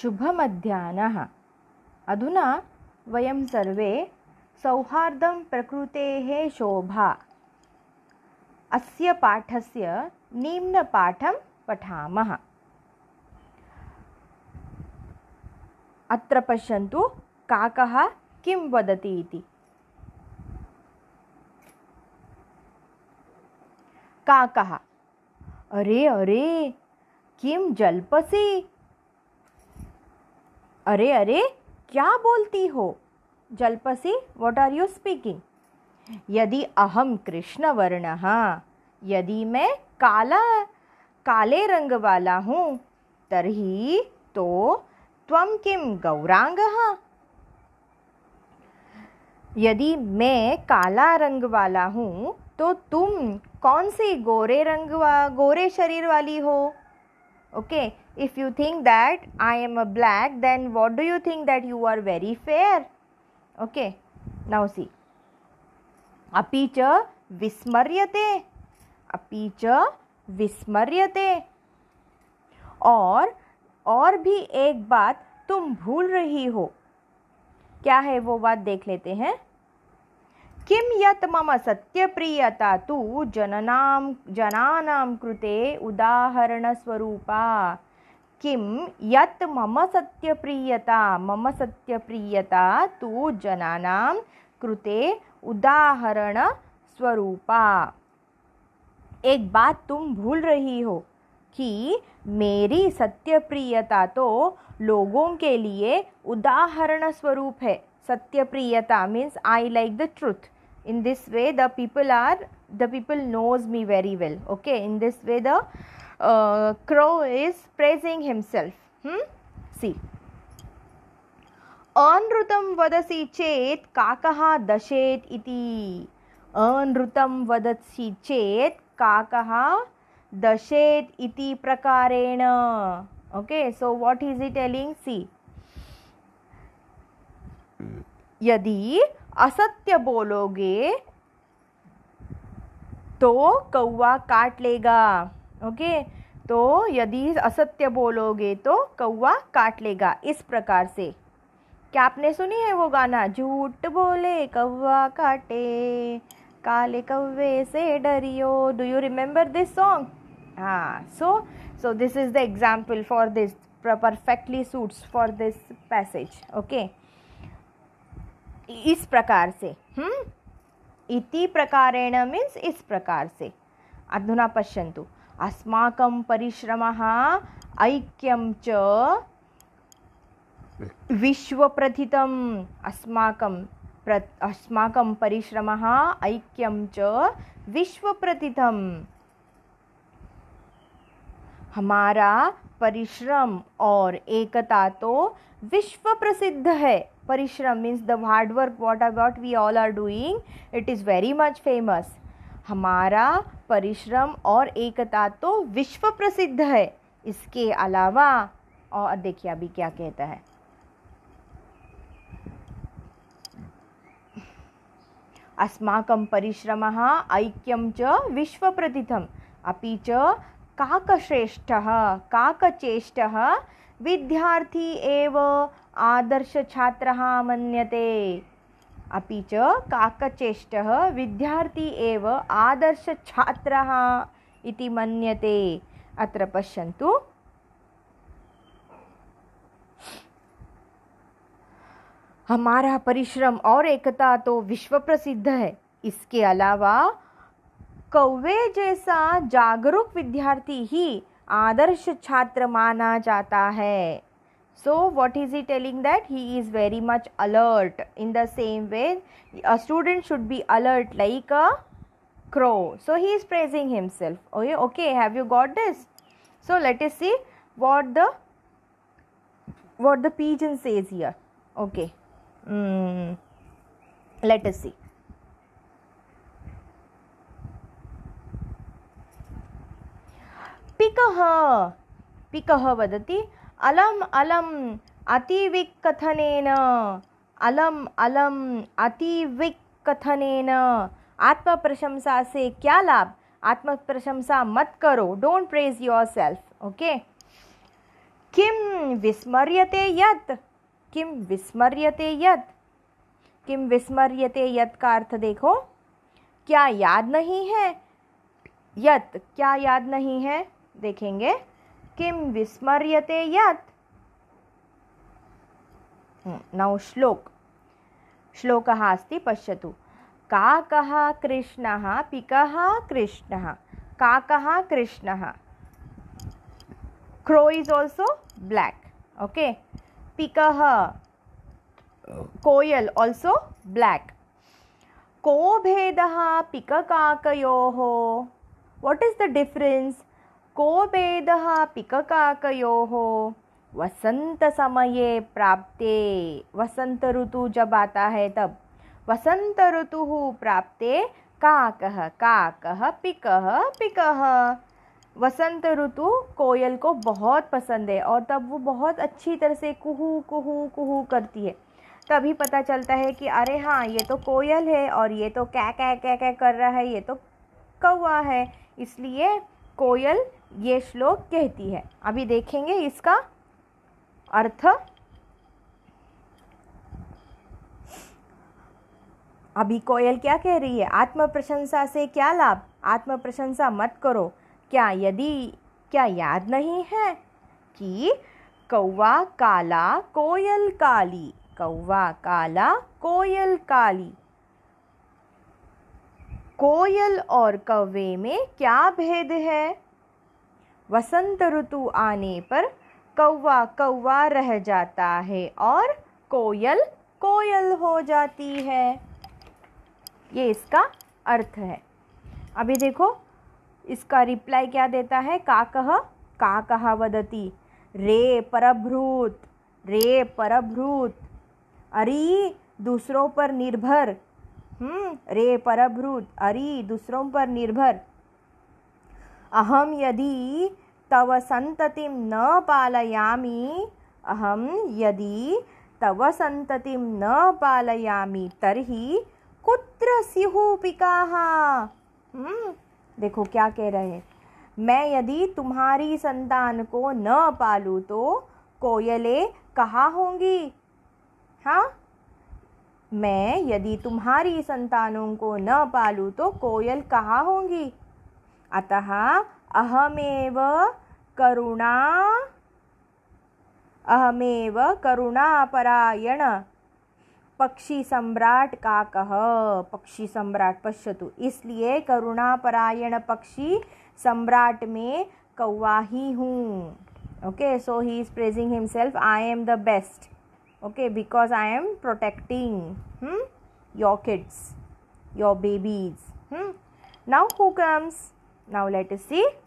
शुभमध्याह्नः अधुना वयं सर्वे सौहार्दं प्रकृतेः शोभा अस्य पाठस्य निम्नपाठं पठामः अत्र पश्यन्तु काकः किं वदति इति काकः अरे अरे किं जल्पसि अरे अरे क्या बोलती हो जलपसी वॉट आर यू स्पीकिंग यदि अहम कृष्ण वर्ण हाँ यदि मैं काला काले रंग वाला हूँ तरी तो किम गौरांग हाँ यदि मैं काला रंग वाला हूँ तो तुम कौन से गोरे रंग वा गोरे शरीर वाली हो okay okay, If you think that I am a black, then what do you think that you are very fair? Okay, now see. api cha vismaryate api cha vismaryate और और भी एक बात तुम भूल रही हो क्या है वो बात देख लेते हैं किम यत मम सत्य प्रियता तू जननाम जनानाम कृते उदाहरण स्वरूपा किम यत मम प्रियता मम सत्य प्रियता तो जनानाम कृते स्वरूपा एक बात तुम भूल रही हो कि मेरी सत्य प्रियता तो लोगों के लिए उदाहरण स्वरूप है सत्य प्रियता means I like the truth in this way the people are the people knows me very well okay in this way the uh, crow is praising himself. Hmm? See. अनृतं वदसि चेत् काकः दशेत् इति अनृतं वदसि चेत् काकः दशेत् इति प्रकारेण okay so what is he telling see यदि असत्य बोलोगे तो कौवा काट लेगा ओके तो यदि असत्य बोलोगे तो कौवा काट लेगा इस प्रकार से क्या आपने सुनी है वो गाना झूठ बोले कौवा काटे काले कौवे से डरियो do you remember this song हाँ so so this is the example for this perfectly suits for this passage okay इस प्रकार से हम्म इति प्रकारेण मीन्स इस प्रकार से अधुना पश्यंतु अस्माक परिश्रमः ऐक्यं च विश्वप्रथितम् अस्माक प्र अस्माक परिश्रमः ऐक्यं च विश्वप्रथितम् हमारा परिश्रम और एकता तो विश्व प्रसिद्ध है परिश्रम means the hard work what are what we all are doing it is very much famous हमारा परिश्रम और एकता तो विश्व प्रसिद्ध है इसके अलावा और देखिए अभी क्या कहता है अस्माकं परिश्रम ऐक्य विश्व प्रतिथम अभी च काकश्रेष्ठः विद्यार्थी एव छात्र मन्यते अभी च काकचेष्टः विद्यार्थी एव आदर्शछात्रः इति हमारा परिश्रम और एकता तो विश्व प्रसिद्ध है इसके अलावा कौवे जैसा जागरूक विद्यार्थी ही आदर्श छात्र माना जाता है So, what is he telling that he is very much alert in the same way a student should be alert like a crow. So, he is praising himself. Okay, okay have you got this? So, let us see what the what the pigeon says here. Okay, mm. let us see. पिकः पिकः vadati. अलम अलम् अतिविक् अलम अलम अलम् अतिविक् आत्म प्रशंसा से क्या लाभ आत्म प्रशंसा मत करो don't praise yourself okay किम विस्मर्यते यत किम विस्मर्यते यत किम विस्मर्यते यत का अर्थ देखो क्या याद नहीं है यत क्या याद नहीं है देखेंगे किम विस्मर्यते यत् नौ श्लोक श्लोक अस्ति पश्यतु काकः कृष्णः पिकः कृष्णः काकः कृष्णः crow is also black okay पिकः कोयल आल्सो ब्लैक को भेदः पिककाकयोः वाट् इज द डिफरेंस को भेदः वसंत समय प्राप्ते वसंत ऋतु जब आता है तब वसंत ऋतु प्राप्ते काक काक पिक पिक वसंत ऋतु कोयल को बहुत पसंद है और तब वो बहुत अच्छी तरह से कुहू कुहू कुहू करती है तभी पता चलता है कि अरे हाँ ये तो कोयल है और ये तो कै कै कै कै कर रहा है ये तो कौआ है इसलिए कोयल ये श्लोक कहती है अभी देखेंगे इसका अर्थ अभी कोयल क्या कह रही है आत्म प्रशंसा से क्या लाभ आत्म प्रशंसा मत करो क्या यदि क्या याद नहीं है कि कौवा काला कोयल काली कौवा काला कोयल काली कोयल और कौवे में क्या भेद है वसंत ऋतु आने पर कौवा कौवा रह जाता है और कोयल कोयल हो जाती है ये इसका अर्थ है अभी देखो इसका रिप्लाई क्या देता है का कहा वदती रे परभ्रूत रे परभ्रूत अरे दूसरों पर निर्भर हम्म रे परभ्रूत अरे दूसरों पर निर्भर अहम यदि तव संतति न पालयामी अहम यदि तव संतति न पालयामी तरही कुत्र स्युः हम्म, देखो क्या कह रहे हैं मैं यदि तुम्हारी संतान को न पालूँ तो कोयले कहाँ होंगी हाँ मैं यदि तुम्हारी संतानों को न पालूँ तो कोयल कहाँ होंगी अतः अहमेव करुणा अहमेव करुणापरायण पक्षी सम्राट का कह पक्षी सम्राट पश्यतु इसलिए करुणापरायण पक्षी सम्राट में कौवा ही हूँ okay so he is praising himself I am the best okay because I am protecting your kids your babies now who comes Now let us see